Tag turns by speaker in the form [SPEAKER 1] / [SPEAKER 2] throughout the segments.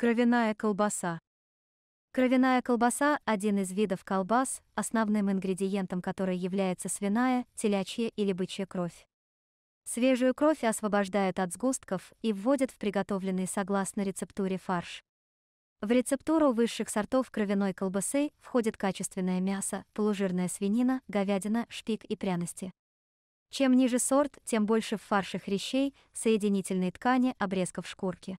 [SPEAKER 1] Кровяная колбаса. Кровяная колбаса – один из видов колбас, основным ингредиентом которой является свиная, телячья или бычья кровь. Свежую кровь освобождают от сгустков и вводят в приготовленный согласно рецептуре фарш. В рецептуру высших сортов кровяной колбасы входит качественное мясо, полужирная свинина, говядина, шпик и пряности. Чем ниже сорт, тем больше в фаршах хрящей, соединительной ткани, обрезков шкурки.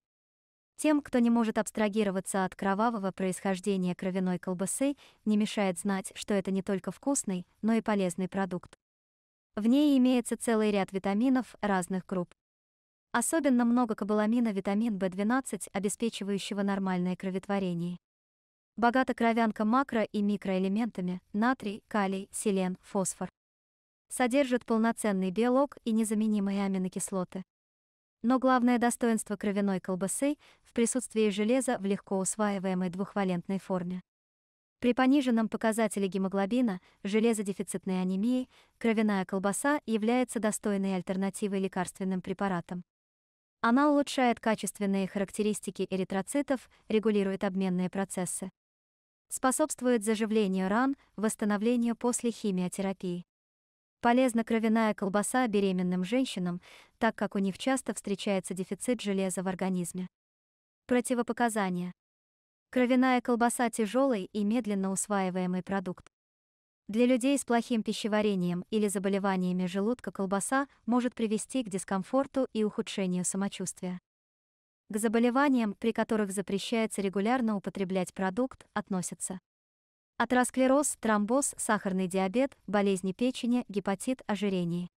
[SPEAKER 1] Тем, кто не может абстрагироваться от кровавого происхождения кровяной колбасы, не мешает знать, что это не только вкусный, но и полезный продукт. В ней имеется целый ряд витаминов разных групп. Особенно много кобаламина витамин В12, обеспечивающего нормальное кроветворение. Богата кровянка макро- и микроэлементами – натрий, калий, селен, фосфор. Содержит полноценный белок и незаменимые аминокислоты. Но главное достоинство кровяной колбасы в присутствии железа в легко усваиваемой двухвалентной форме. При пониженном показателе гемоглобина, железодефицитной анемии, кровяная колбаса является достойной альтернативой лекарственным препаратам. Она улучшает качественные характеристики эритроцитов, регулирует обменные процессы. Способствует заживлению ран, восстановлению после химиотерапии. Полезна кровяная колбаса беременным женщинам, так как у них часто встречается дефицит железа в организме. Противопоказания. Кровяная колбаса – тяжелый и медленно усваиваемый продукт. Для людей с плохим пищеварением или заболеваниями желудка колбаса может привести к дискомфорту и ухудшению самочувствия. К заболеваниям, при которых запрещается регулярно употреблять продукт, относятся атеросклероз, тромбоз, сахарный диабет, болезни печени, гепатит, ожирение.